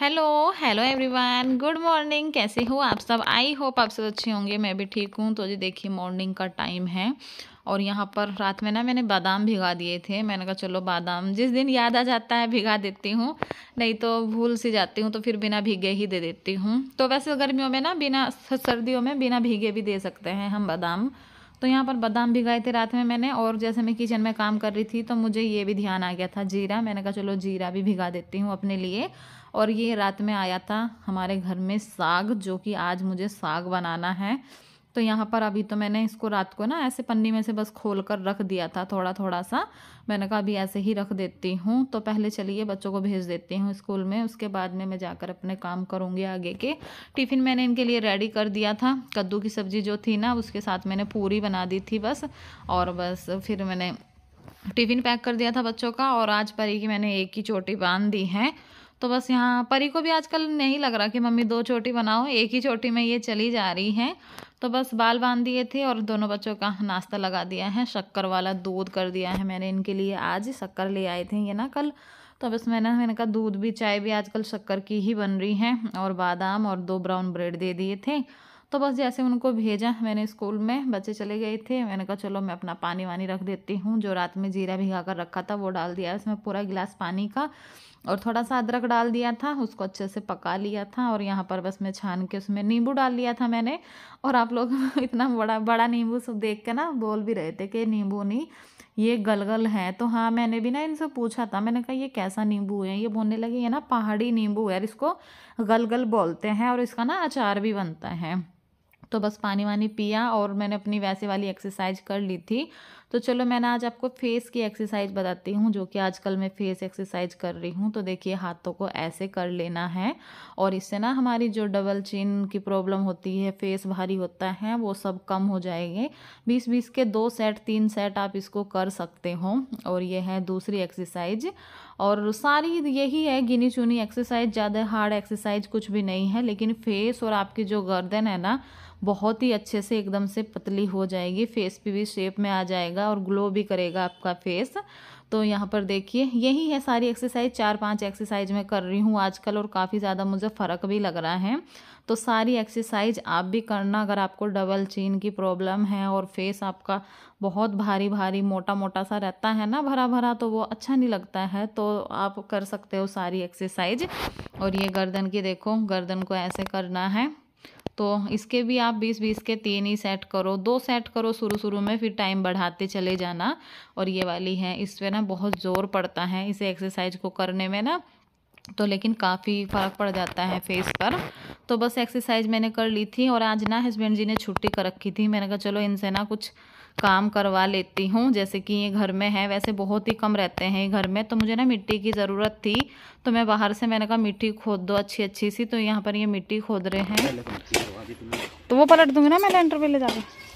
Hello hello everyone good morning कैसे हो आप सब आई होप आप सब अच्छे होंगे मैं भी ठीक हूँ तो जी देखिए मॉर्निंग का टाइम है और यहाँ पर रात में ना मैंने बादाम भिगा दिए थे मैंने कहा चलो बादाम जिस दिन याद आ जाता है भिगा देती हूँ नहीं तो भूल सी जाती हूँ तो फिर बिना भीगे ही दे देती हूँ तो वैसे गर्मियों में ना बिना सर्दियों में बिना भीगे भी दे सकते हैं हम बादाम तो यहाँ पर बादाम भिगाए थे रात में मैंने और जैसे मैं किचन में काम कर रही थी तो मुझे ये भी ध्यान आ गया था जीरा मैंने कहा चलो जीरा भी भिगा देती हूँ अपने लिए और ये रात में आया था हमारे घर में साग जो कि आज मुझे साग बनाना है तो यहाँ पर अभी तो मैंने इसको रात को ना ऐसे पन्नी में से बस खोल कर रख दिया था थोड़ा थोड़ा सा मैंने कहा अभी ऐसे ही रख देती हूँ तो पहले चलिए बच्चों को भेज देती हूँ स्कूल में उसके बाद में मैं जाकर अपने काम करूँगी आगे के टिफ़िन मैंने इनके लिए रेडी कर दिया था कद्दू की सब्ज़ी जो थी ना उसके साथ मैंने पूरी बना दी थी बस और बस फिर मैंने टिफ़िन पैक कर दिया था बच्चों का और आज परी की मैंने एक ही चोटी बांध दी है तो बस यहाँ परी को भी आजकल नहीं लग रहा कि मम्मी दो चोटी बनाओ एक ही चोटी में ये चली जा रही है तो बस बाल बांध दिए थे और दोनों बच्चों का नाश्ता लगा दिया है शक्कर वाला दूध कर दिया है मैंने इनके लिए आज शक्कर ले आए थे ये ना कल तो बस मैंने मैंने कहा दूध भी चाय भी आजकल शक्कर की ही बन रही है और बादाम और दो ब्राउन ब्रेड दे दिए थे तो बस जैसे उनको भेजा मैंने स्कूल में बच्चे चले गए थे मैंने कहा चलो मैं अपना पानी वानी रख देती हूँ जो रात में जीरा भिगा कर रखा था वो डाल दिया उसमें पूरा गिलास पानी का और थोड़ा सा अदरक डाल दिया था उसको अच्छे से पका लिया था और यहाँ पर बस मैं छान के उसमें नींबू डाल लिया था मैंने और आप लोग इतना बड़ा बड़ा नींबू सब देख के ना बोल भी रहे थे कि नींबू नहीं ये गलगल है तो हाँ मैंने भी ना इनसे पूछा था मैंने कहा ये कैसा नींबू है ये बोलने लगे ये ना पहाड़ी नींबू है इसको गलगल बोलते हैं और इसका ना अचार भी बनता है तो बस पानी वानी पिया और मैंने अपनी वैसे वाली एक्सरसाइज कर ली थी तो चलो मैंने आज आपको फेस की एक्सरसाइज बताती हूँ जो कि आजकल मैं फेस एक्सरसाइज कर रही हूँ तो देखिए हाथों को ऐसे कर लेना है और इससे ना हमारी जो डबल चिन की प्रॉब्लम होती है फेस भारी होता है वो सब कम हो जाएंगे बीस बीस के दो सेट तीन सेट आप इसको कर सकते हो और ये है दूसरी एक्सरसाइज और सारी यही है गिनी चुनी एक्सरसाइज ज़्यादा हार्ड एक्सरसाइज कुछ भी नहीं है लेकिन फेस और आपकी जो गर्दन है ना बहुत ही अच्छे से एकदम से पतली हो जाएगी फेस पे भी शेप में आ जाएगा और ग्लो भी करेगा आपका फेस तो यहाँ पर देखिए यही है सारी एक्सरसाइज चार पांच एक्सरसाइज मैं कर रही हूँ आजकल और काफ़ी ज़्यादा मुझे फ़र्क भी लग रहा है तो सारी एक्सरसाइज आप भी करना अगर आपको डबल चीन की प्रॉब्लम है और फेस आपका बहुत भारी भारी मोटा मोटा सा रहता है ना भरा भरा तो वो अच्छा नहीं लगता है तो आप कर सकते हो सारी एक्सरसाइज और ये गर्दन की देखो गर्दन को ऐसे करना है तो इसके भी आप बीस बीस के तीन ही सेट करो दो सेट करो शुरू शुरू में फिर टाइम बढ़ाते चले जाना और ये वाली है इस पर ना बहुत ज़ोर पड़ता है इसे एक्सरसाइज को करने में ना तो लेकिन काफ़ी फ़र्क पड़ जाता है फेस पर तो बस एक्सरसाइज मैंने कर ली थी और आज ना हस्बैंड जी ने छुट्टी कर रखी थी मैंने कहा चलो इनसे ना कुछ काम करवा लेती हूँ जैसे कि ये घर में है वैसे बहुत ही कम रहते हैं घर में तो मुझे ना मिट्टी की ज़रूरत थी तो मैं बाहर से मैंने कहा मिट्टी खोद दो अच्छी अच्छी सी तो यहाँ पर ये मिट्टी खोद रहे हैं तो, तो वो पलट दूँगी ना मैं लेंटर पर ले जाकर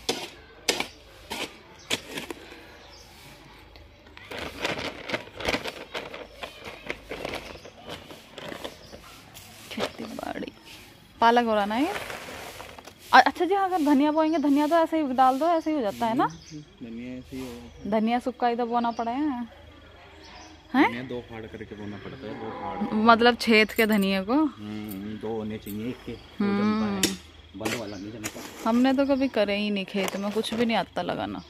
पालक हो रहा ना ये अच्छा जी अगर धनिया बोएंगे धनिया तो ऐसे ही डाल दो ऐसे ही हो जाता है ना धनिया ऐसे ही हो धनिया सुखा ही बोना पड़े हैं हैं दो फाड़ करके बोना पड़ता है दो फाड़ मतलब छेद के धनिया को हम्म, दो होने चाहिए इसके हम्म। बंद वाला नहीं जमता हमने तो कभी करे ही नहीं खेत में कुछ भी नहीं आता लगाना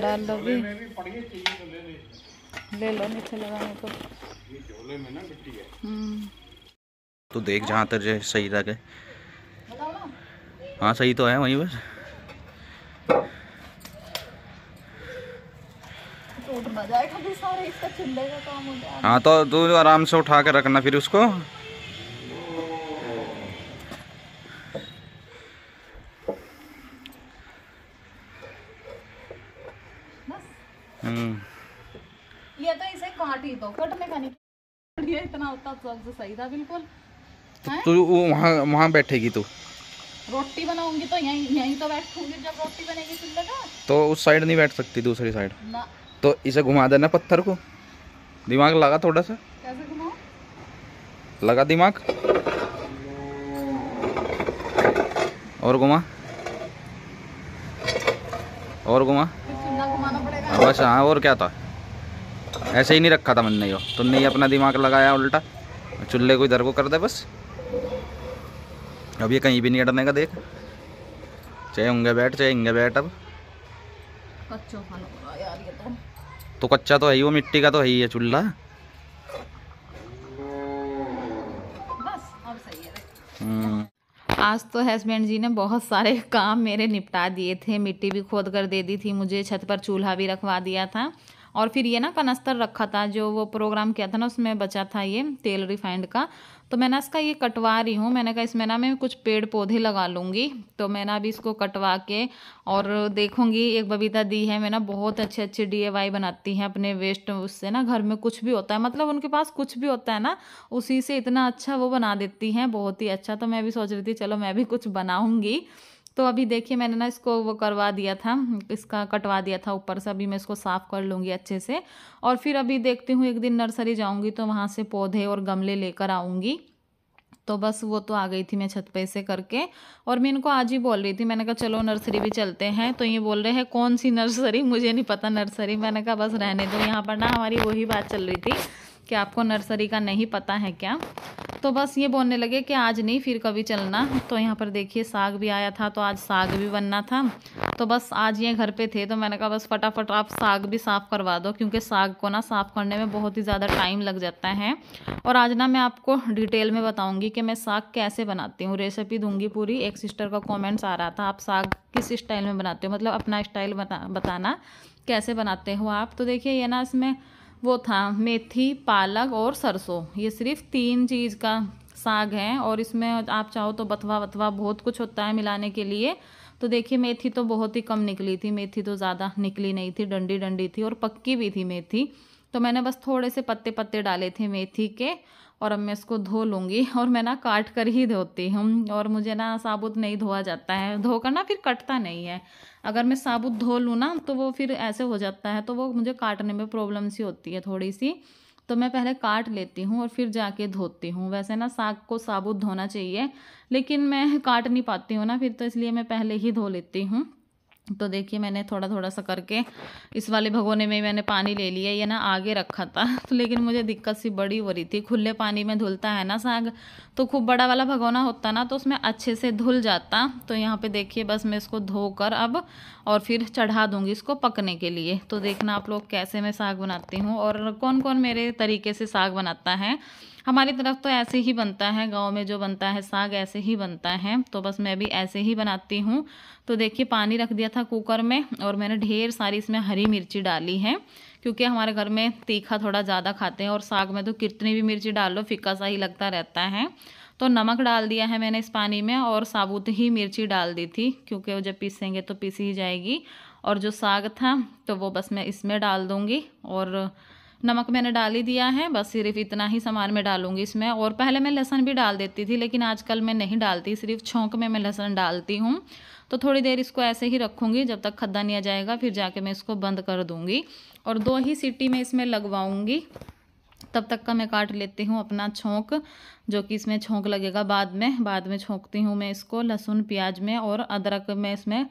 डाल दो भी ले लो नीचे लगाने को हम्म। तो देख जहाँ तक जो सही लगे हाँ सही तो है वहीं पर हाँ तो तू आराम से उठा के रखना फिर उसको हम्म ये तो इसे काट ही दो कटने का नहीं ये इतना होता चौक तो से तो सही था बिल्कुल है? तो वो वहाँ वहाँ बैठेगी तो रोटी बनाऊंगी तो यहीं यहीं तो बैठूंगी जब रोटी बनेगी चूल्हे का तो उस साइड नहीं बैठ सकती दूसरी साइड ना तो इसे घुमा देना पत्थर को दिमाग लगा थोड़ा सा कैसे घुमाओ लगा दिमाग और घुमा और घुमा बस हाँ और क्या था ऐसे ही नहीं रखा था मैंने यो तुमने ही अपना दिमाग लगाया उल्टा चूल्हे को इधर को कर दे बस अब ये कहीं भी नहीं अटने का देख चाहे उंगे बैठ चाहे इंगे बैठ अब तो।, तो कच्चा तो है ही वो मिट्टी का तो है ही है चूल्हा हम्म। आज तो हस्बैंड जी ने बहुत सारे काम मेरे निपटा दिए थे मिट्टी भी खोद कर दे दी थी मुझे छत पर चूल्हा भी रखवा दिया था और फिर ये ना कनस्तर रखा था जो वो प्रोग्राम किया था ना उसमें बचा था ये तेल रिफाइंड का तो मैं ना इसका ये कटवा रही हूँ मैंने कहा इसमें ना मैं कुछ पेड़ पौधे लगा लूँगी तो मैं ना अभी इसको कटवा के और देखूँगी एक बबीता दी है मैं ना बहुत अच्छे अच्छे डी बनाती हैं अपने वेस्ट उससे ना घर में कुछ भी होता है मतलब उनके पास कुछ भी होता है ना उसी से इतना अच्छा वो बना देती हैं बहुत ही अच्छा तो मैं भी सोच रही थी चलो मैं भी कुछ बनाऊँगी तो अभी देखिए मैंने ना इसको वो करवा दिया था इसका कटवा दिया था ऊपर से अभी मैं इसको साफ़ कर लूँगी अच्छे से और फिर अभी देखती हूँ एक दिन नर्सरी जाऊँगी तो वहाँ से पौधे और गमले लेकर आऊँगी तो बस वो तो आ गई थी मैं छत पे से करके और मैं इनको आज ही बोल रही थी मैंने कहा चलो नर्सरी भी चलते हैं तो ये बोल रहे हैं कौन सी नर्सरी मुझे नहीं पता नर्सरी मैंने कहा बस रहने दो यहाँ पर ना हमारी वही बात चल रही थी कि आपको नर्सरी का नहीं पता है क्या तो बस ये बोलने लगे कि आज नहीं फिर कभी चलना तो यहाँ पर देखिए साग भी आया था तो आज साग भी बनना था तो बस आज ये घर पे थे तो मैंने कहा बस फटाफट आप साग भी साफ़ करवा दो क्योंकि साग को ना साफ़ करने में बहुत ही ज़्यादा टाइम लग जाता है और आज ना मैं आपको डिटेल में बताऊँगी कि मैं साग कैसे बनाती हूँ रेसिपी दूंगी पूरी एक सिस्टर का कॉमेंट्स आ रहा था आप साग किस स्टाइल में बनाते हो मतलब अपना स्टाइल बता बताना कैसे बनाते हो आप तो देखिए ये ना इसमें वो था मेथी पालक और सरसों ये सिर्फ तीन चीज़ का साग है और इसमें आप चाहो तो बथवा वथवा बहुत कुछ होता है मिलाने के लिए तो देखिए मेथी तो बहुत ही कम निकली थी मेथी तो ज़्यादा निकली नहीं थी डंडी डंडी थी और पक्की भी थी मेथी तो मैंने बस थोड़े से पत्ते पत्ते डाले थे मेथी के और अब मैं इसको धो लूँगी और मैं ना काट कर ही धोती हूँ और मुझे ना साबुत नहीं धोआ जाता है धोकर ना फिर कटता नहीं है अगर मैं साबुत धो लूँ ना तो वो फिर ऐसे हो जाता है तो वो मुझे काटने में प्रॉब्लम सी होती है थोड़ी सी तो मैं पहले काट लेती हूँ और फिर जाके धोती हूँ वैसे ना साग को साबुत धोना चाहिए लेकिन मैं काट नहीं पाती हूँ ना फिर तो इसलिए मैं पहले ही धो लेती हूँ तो देखिए मैंने थोड़ा थोड़ा सा करके इस वाले भगोने में मैंने पानी ले लिया ये ना आगे रखा था तो लेकिन मुझे दिक्कत सी बड़ी हो रही थी खुले पानी में धुलता है ना साग तो खूब बड़ा वाला भगोना होता ना तो उसमें अच्छे से धुल जाता तो यहाँ पे देखिए बस मैं इसको धोकर अब और फिर चढ़ा दूँगी इसको पकने के लिए तो देखना आप लोग कैसे मैं साग बनाती हूँ और कौन कौन मेरे तरीके से साग बनाता है हमारी तरफ तो ऐसे ही बनता है गाँव में जो बनता है साग ऐसे ही बनता है तो बस मैं भी ऐसे ही बनाती हूँ तो देखिए पानी रख दिया था कुकर में और मैंने ढेर सारी इसमें हरी मिर्ची डाली है क्योंकि हमारे घर में तीखा थोड़ा ज़्यादा खाते हैं और साग में तो कितनी भी मिर्ची डालो फिक्का सा ही लगता रहता है तो नमक डाल दिया है मैंने इस पानी में और साबुत ही मिर्ची डाल दी थी क्योंकि वो जब पीसेंगे तो पीसी ही जाएगी और जो साग था तो वो बस मैं इसमें डाल दूँगी और नमक मैंने डाल ही दिया है बस सिर्फ इतना ही सामान मैं डालूंगी इसमें और पहले मैं लहसन भी डाल देती थी लेकिन आजकल मैं नहीं डालती सिर्फ छोंक में मैं लहसन डालती हूँ तो थोड़ी देर इसको ऐसे ही रखूँगी जब तक खद्दा नहीं आ जाएगा फिर जाके मैं इसको बंद कर दूँगी और दो ही सीटी में इसमें लगवाऊँगी तब तक का मैं काट लेती हूँ अपना छोंक जो कि इसमें छोंक लगेगा बाद में बाद में छोंकती हूँ मैं इसको लहसुन प्याज में और अदरक में इसमें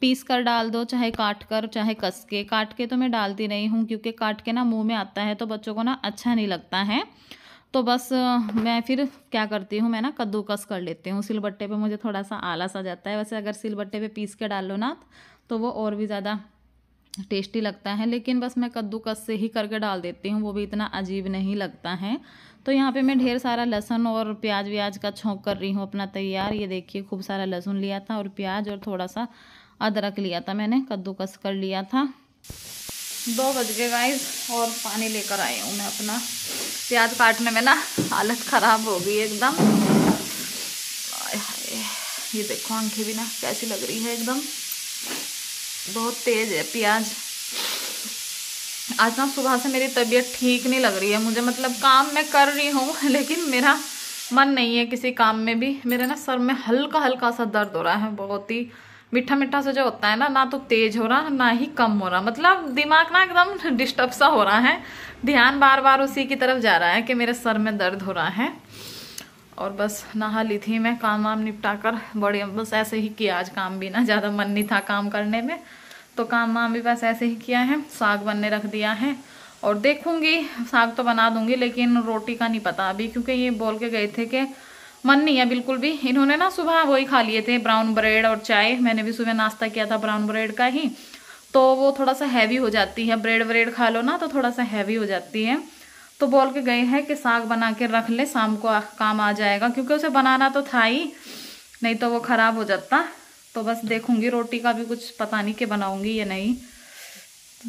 पीस कर डाल दो चाहे काट कर चाहे कस के काट के तो मैं डालती नहीं हूँ क्योंकि काट के ना मुँह में आता है तो बच्चों को ना अच्छा नहीं लगता है तो बस मैं फिर क्या करती हूँ मैं ना कद्दूकस कर लेती हूँ सिलबट्टे पे मुझे थोड़ा सा आला सा जाता है वैसे अगर सिलबट्टे पे पीस के डालो ना तो वो और भी ज़्यादा टेस्टी लगता है लेकिन बस मैं कद्दूकस से ही करके डाल देती हूँ वो भी इतना अजीब नहीं लगता है तो यहाँ पे मैं ढेर सारा लहसुन और प्याज व्याज का छोंक कर रही हूँ अपना तैयार ये देखिए खूब सारा लहसुन लिया था और प्याज और थोड़ा सा अदरक लिया था मैंने कद्दूकस कर लिया था दो बज गए गाइस और पानी लेकर आई हूँ मैं अपना प्याज काटने में ना हालत ख़राब हो गई एकदम ये देखो आंखें भी ना कैसी लग रही है एकदम बहुत तेज़ है प्याज आज ना सुबह से मेरी तबीयत ठीक नहीं लग रही है मुझे मतलब काम मैं कर रही हूँ लेकिन मेरा मन नहीं है किसी काम में भी मेरे ना सर में हल्का हल्का सा दर्द हो रहा है बहुत ही मीठा मीठा सा जो होता है ना ना तो तेज हो रहा ना ही कम हो रहा मतलब दिमाग ना एकदम डिस्टर्ब सा हो रहा है ध्यान बार बार उसी की तरफ जा रहा है कि मेरे सर में दर्द हो रहा है और बस नहा ली थी मैं काम वाम निपटा कर बड़े बस ऐसे ही किया आज काम भी ना ज़्यादा मन नहीं था काम करने में तो काम वाम भी बस ऐसे ही किया है साग बनने रख दिया है और देखूंगी साग तो बना दूंगी लेकिन रोटी का नहीं पता अभी क्योंकि ये बोल के गए थे कि मन नहीं है बिल्कुल भी इन्होंने ना सुबह वही खा लिए थे ब्राउन ब्रेड और चाय मैंने भी सुबह नाश्ता किया था ब्राउन ब्रेड का ही तो वो थोड़ा सा हैवी हो जाती है ब्रेड व्रेड खा लो ना तो थोड़ा सा हैवी हो जाती है तो बोल के गए हैं कि साग बना के रख ले शाम को काम आ जाएगा क्योंकि उसे बनाना तो था ही नहीं तो वो ख़राब हो जाता तो बस देखूंगी रोटी का भी कुछ पता नहीं कि बनाऊंगी या नहीं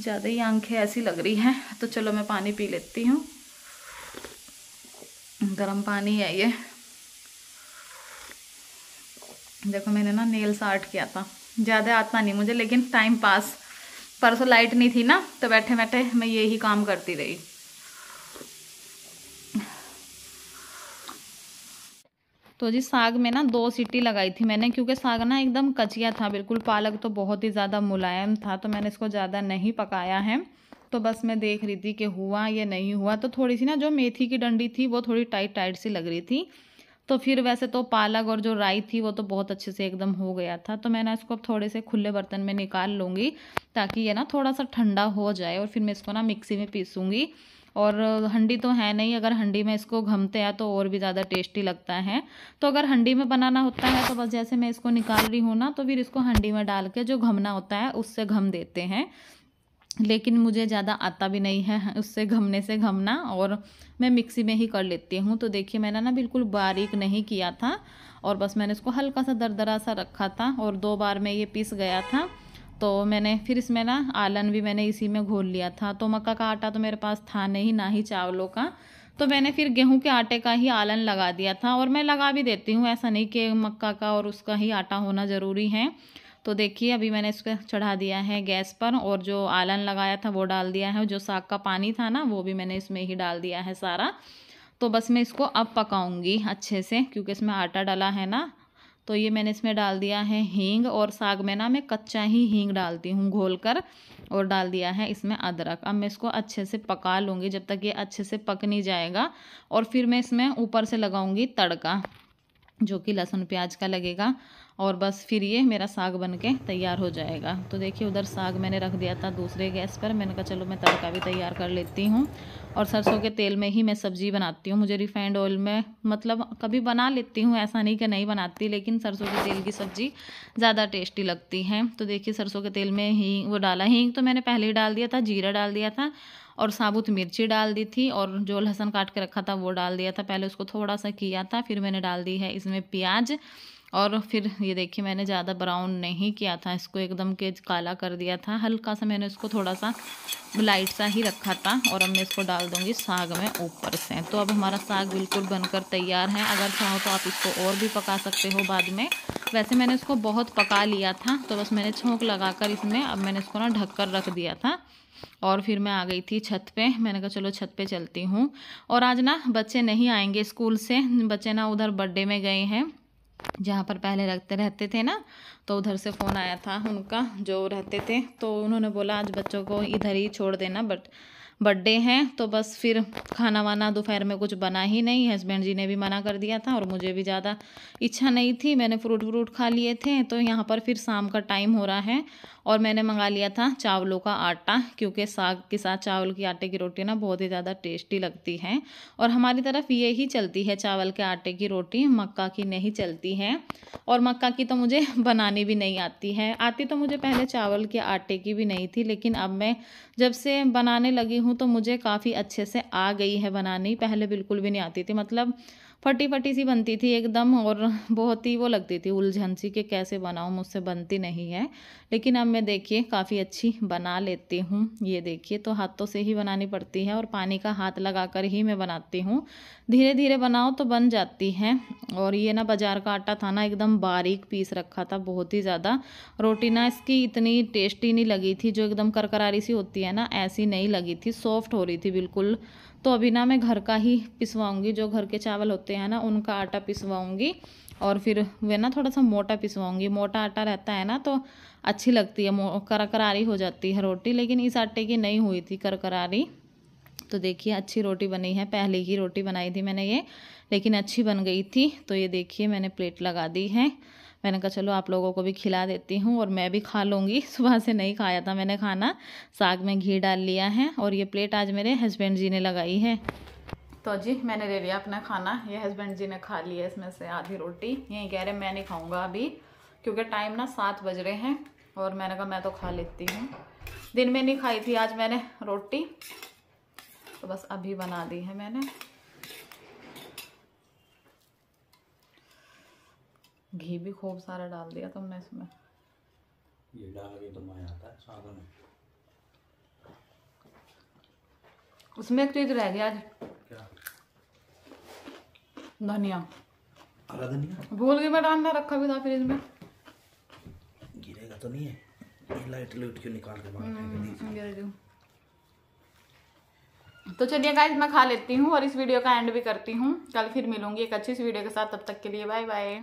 ज़्यादा ही आंखें ऐसी लग रही हैं तो चलो मैं पानी पी लेती हूँ गर्म पानी है ये देखो मैंने ना नेल्स आर्ट किया था ज़्यादा आता नहीं मुझे लेकिन टाइम पास परसों लाइट नहीं थी ना तो बैठे बैठे मैं यही काम करती रही तो जी साग में ना दो सीटी लगाई थी मैंने क्योंकि साग ना एकदम कचिया था बिल्कुल पालक तो बहुत ही ज़्यादा मुलायम था तो मैंने इसको ज़्यादा नहीं पकाया है तो बस मैं देख रही थी कि हुआ या नहीं हुआ तो थोड़ी सी ना जो मेथी की डंडी थी वो थोड़ी टाइट टाइट सी लग रही थी तो फिर वैसे तो पालक और जो राई थी वो तो बहुत अच्छे से एकदम हो गया था तो मैं ना इसको अब थोड़े से खुले बर्तन में निकाल लूँगी ताकि ये ना थोड़ा सा ठंडा हो जाए और फिर मैं इसको ना मिक्सी में पीसूँगी और हंडी तो है नहीं अगर हंडी में इसको घमते हैं तो और भी ज़्यादा टेस्टी लगता है तो अगर हंडी में बनाना होता है तो बस जैसे मैं इसको निकाल रही हूँ ना तो फिर इसको हंडी में डाल के जो घमना होता है उससे घम देते हैं लेकिन मुझे ज़्यादा आता भी नहीं है उससे घमने से घमना और मैं मिक्सी में ही कर लेती हूँ तो देखिए मैंने ना बिल्कुल बारीक नहीं किया था और बस मैंने इसको हल्का सा दरदरा सा रखा था और दो बार में ये पीस गया था तो मैंने फिर इसमें ना आलन भी मैंने इसी में घोल लिया था तो मक्का का आटा तो मेरे पास था नहीं ना ही चावलों का तो मैंने फिर गेहूं के आटे का ही आलन लगा दिया था और मैं लगा भी देती हूँ ऐसा नहीं कि मक्का का और उसका ही आटा होना ज़रूरी है तो देखिए अभी मैंने इसको चढ़ा दिया है गैस पर और जो आलन लगाया था वो डाल दिया है जो साग का पानी था ना वो भी मैंने इसमें ही डाल दिया है सारा तो बस मैं इसको अब पकाऊंगी अच्छे से क्योंकि इसमें आटा डाला है ना तो ये मैंने इसमें डाल दिया है हींग और साग में ना मैं कच्चा ही हींग डालती हूँ घोल कर और डाल दिया है इसमें अदरक अब मैं इसको अच्छे से पका लूँगी जब तक ये अच्छे से पक नहीं जाएगा और फिर मैं इसमें ऊपर से लगाऊँगी तड़का जो कि लहसुन प्याज का लगेगा और बस फिर ये मेरा साग बन के तैयार हो जाएगा तो देखिए उधर साग मैंने रख दिया था दूसरे गैस पर मैंने कहा चलो मैं तड़का भी तैयार कर लेती हूँ और सरसों के तेल में ही मैं सब्ज़ी बनाती हूँ मुझे रिफाइंड ऑयल में मतलब कभी बना लेती हूँ ऐसा नहीं कि नहीं बनाती लेकिन सरसों के तेल की सब्ज़ी ज़्यादा टेस्टी लगती है तो देखिए सरसों के तेल में ही वो डाला ही तो मैंने पहले ही डाल दिया था जीरा डाल दिया था और साबुत मिर्ची डाल दी थी और जो लहसुन काट के रखा था वो डाल दिया था पहले उसको थोड़ा सा किया था फिर मैंने डाल दी है इसमें प्याज और फिर ये देखिए मैंने ज़्यादा ब्राउन नहीं किया था इसको एकदम के काला कर दिया था हल्का सा मैंने इसको थोड़ा सा लाइट सा ही रखा था और अब मैं इसको डाल दूँगी साग में ऊपर से तो अब हमारा साग बिल्कुल बनकर तैयार है अगर चाहो तो आप इसको और भी पका सकते हो बाद में वैसे मैंने इसको बहुत पका लिया था तो बस मैंने छोंक लगाकर इसमें अब मैंने इसको ना ढक कर रख दिया था और फिर मैं आ गई थी छत पे मैंने कहा चलो छत पे चलती हूँ और आज ना बच्चे नहीं आएंगे स्कूल से बच्चे ना उधर बर्थडे में गए हैं जहाँ पर पहले रखते रहते थे ना तो उधर से फ़ोन आया था उनका जो रहते थे तो उन्होंने बोला आज बच्चों को इधर ही छोड़ देना बट बर्थडे है तो बस फिर खाना वाना दोपहर में कुछ बना ही नहीं हस्बैंड जी ने भी मना कर दिया था और मुझे भी ज़्यादा इच्छा नहीं थी मैंने फ्रूट व्रूट खा लिए थे तो यहाँ पर फिर शाम का टाइम हो रहा है और मैंने मंगा लिया था चावलों का आटा क्योंकि साग के साथ चावल की आटे की रोटी ना बहुत ही ज़्यादा टेस्टी लगती है और हमारी तरफ ये ही चलती है चावल के आटे की रोटी मक्का की नहीं चलती है और मक्का की तो मुझे बनानी भी नहीं आती है आती तो मुझे पहले चावल के आटे की भी नहीं थी लेकिन अब मैं जब से बनाने लगी हूँ तो मुझे काफ़ी अच्छे से आ गई है बनानी पहले बिल्कुल भी नहीं आती थी मतलब फटी फटी सी बनती थी एकदम और बहुत ही वो लगती थी उलझन सी कि कैसे बनाऊँ मुझसे बनती नहीं है लेकिन अब मैं देखिए काफ़ी अच्छी बना लेती हूँ ये देखिए तो हाथों से ही बनानी पड़ती है और पानी का हाथ लगा कर ही मैं बनाती हूँ धीरे धीरे बनाओ तो बन जाती है और ये ना बाज़ार का आटा था ना एकदम बारीक पीस रखा था बहुत ही ज़्यादा रोटी ना इसकी इतनी टेस्टी नहीं लगी थी जो एकदम करकरारी सी होती है ना ऐसी नहीं लगी थी सॉफ्ट हो रही थी बिल्कुल तो अभी ना मैं घर का ही पिसवाऊँगी जो घर के चावल होते हैं ना उनका आटा पिसवाऊँगी और फिर वे ना थोड़ा सा मोटा पिसवाऊँगी मोटा आटा रहता है ना तो अच्छी लगती है करकरारी हो जाती है रोटी लेकिन इस आटे की नहीं हुई थी करकरारी तो देखिए अच्छी रोटी बनी है पहले ही रोटी बनाई थी मैंने ये लेकिन अच्छी बन गई थी तो ये देखिए मैंने प्लेट लगा दी है मैंने कहा चलो आप लोगों को भी खिला देती हूँ और मैं भी खा लूँगी सुबह से नहीं खाया था मैंने खाना साग में घी डाल लिया है और ये प्लेट आज मेरे हस्बैंड जी ने लगाई है तो जी मैंने ले लिया अपना खाना ये हस्बैंड जी ने खा लिया इसमें से आधी रोटी यही कह रहे मैं नहीं खाऊँगा अभी क्योंकि टाइम ना सात बज रहे हैं और मैंने कहा मैं तो खा लेती हूँ दिन में नहीं खाई थी आज मैंने रोटी तो बस अभी बना दी है मैंने घी भी खूब सारा डाल दिया तुमने इसमें ये डाल के तो मजा आता है सादा में उसमें एक चीज तो रह गया आज क्या धनिया हरा धनिया भूल गई मैं डालना रखा भी था फ्रिज में गिरेगा तो नहीं है लाइट लूट क्यों निकाल के बाहर हम्म, तो चलिए गाइस मैं खा लेती हूँ और इस वीडियो का एंड भी करती हूँ कल फिर मिलूंगी एक अच्छी सी वीडियो के साथ तब तक के लिए बाय बाय